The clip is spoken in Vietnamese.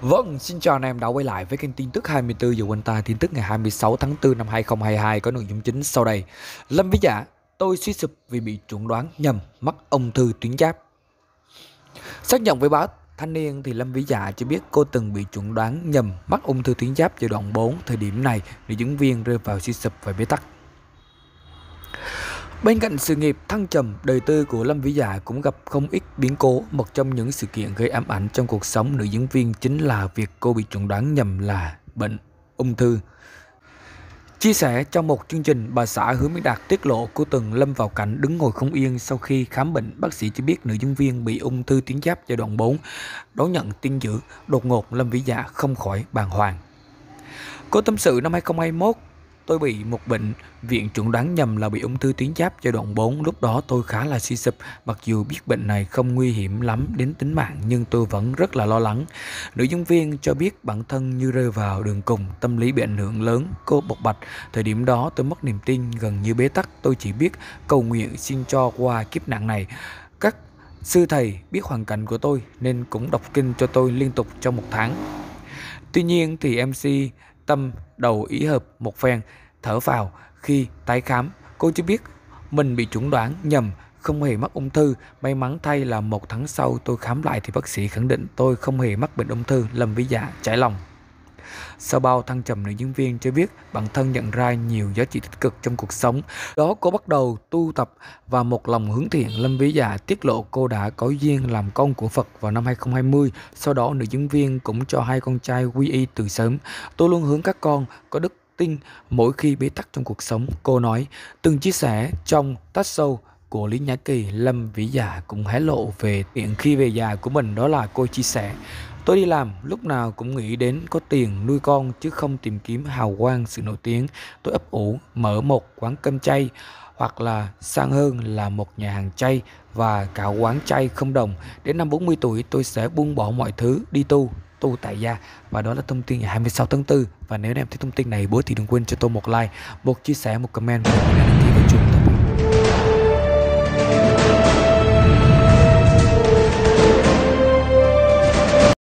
Vâng, xin chào anh em đã quay lại với kênh tin tức 24 giờ quanh ta tin tức ngày 26 tháng 4 năm 2022 có nội dung chính sau đây. Lâm Vĩ Dạ, tôi suy sụp vì bị chuẩn đoán nhầm mắc ung thư tuyến giáp. Xác nhận với báo Thanh niên thì Lâm Vĩ Dạ cho biết cô từng bị chuẩn đoán nhầm mắc ung thư tuyến giáp giai đoạn 4. Thời điểm này, nữ diễn viên rơi vào suy sụp và bế tắc Bên cạnh sự nghiệp thăng trầm, đời tư của Lâm Vĩ Dạ cũng gặp không ít biến cố. Một trong những sự kiện gây ám ảnh trong cuộc sống nữ diễn viên chính là việc cô bị chuẩn đoán nhầm là bệnh ung thư. Chia sẻ trong một chương trình, bà xã Hứa Mỹ Đạt tiết lộ cô từng lâm vào cảnh đứng ngồi không yên sau khi khám bệnh. Bác sĩ cho biết nữ diễn viên bị ung thư tuyến giáp giai đoạn 4. Đón nhận tin dữ, đột ngột Lâm Vĩ Dạ không khỏi bàng hoàng. Cô tâm sự năm 2021, Tôi bị một bệnh, viện chuẩn đoán nhầm là bị ung thư tuyến giáp giai đoạn 4, lúc đó tôi khá là suy sụp, mặc dù biết bệnh này không nguy hiểm lắm đến tính mạng nhưng tôi vẫn rất là lo lắng. Nữ nhân viên cho biết bản thân như rơi vào đường cùng, tâm lý bị ảnh hưởng lớn, cô bộc bạch. Thời điểm đó tôi mất niềm tin, gần như bế tắc, tôi chỉ biết cầu nguyện xin cho qua kiếp nạn này. Các sư thầy biết hoàn cảnh của tôi nên cũng đọc kinh cho tôi liên tục trong một tháng. Tuy nhiên thì MC tâm đầu ý hợp một phen, thở vào khi tái khám. Cô chỉ biết mình bị chuẩn đoán nhầm không hề mắc ung thư. May mắn thay là một tháng sau tôi khám lại thì bác sĩ khẳng định tôi không hề mắc bệnh ung thư, lầm vĩ dạ, trải lòng. Sau bao thăng trầm nữ diễn viên cho biết bản thân nhận ra nhiều giá trị tích cực trong cuộc sống. Đó cô bắt đầu tu tập và một lòng hướng thiện. Lâm Vĩ Dạ tiết lộ cô đã có duyên làm con của Phật vào năm 2020. Sau đó nữ diễn viên cũng cho hai con trai quy y từ sớm. Tôi luôn hướng các con có đức tin mỗi khi bế tắc trong cuộc sống, cô nói. Từng chia sẻ trong Tách Sâu của Lý Nhã Kỳ, Lâm Vĩ Dạ cũng hé lộ về tiền khi về già của mình đó là cô chia sẻ Tôi đi làm, lúc nào cũng nghĩ đến có tiền nuôi con chứ không tìm kiếm hào quang sự nổi tiếng. Tôi ấp ủ mở một quán cơm chay hoặc là sang hơn là một nhà hàng chay và cả quán chay không đồng. Đến năm 40 tuổi tôi sẽ buông bỏ mọi thứ đi tu tu tại gia và đó là thông tin ngày 26 tháng 4 và nếu em thấy thông tin này bố thì đừng quên cho tôi một like, một chia sẻ, một comment và đăng ký vào chuông